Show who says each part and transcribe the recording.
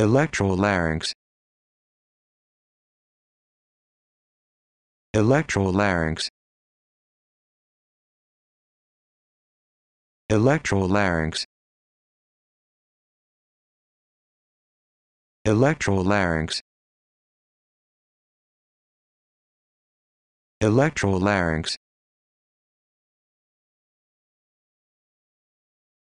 Speaker 1: electrolarynx electrolarynx electrolarynx electrolarynx electrolarynx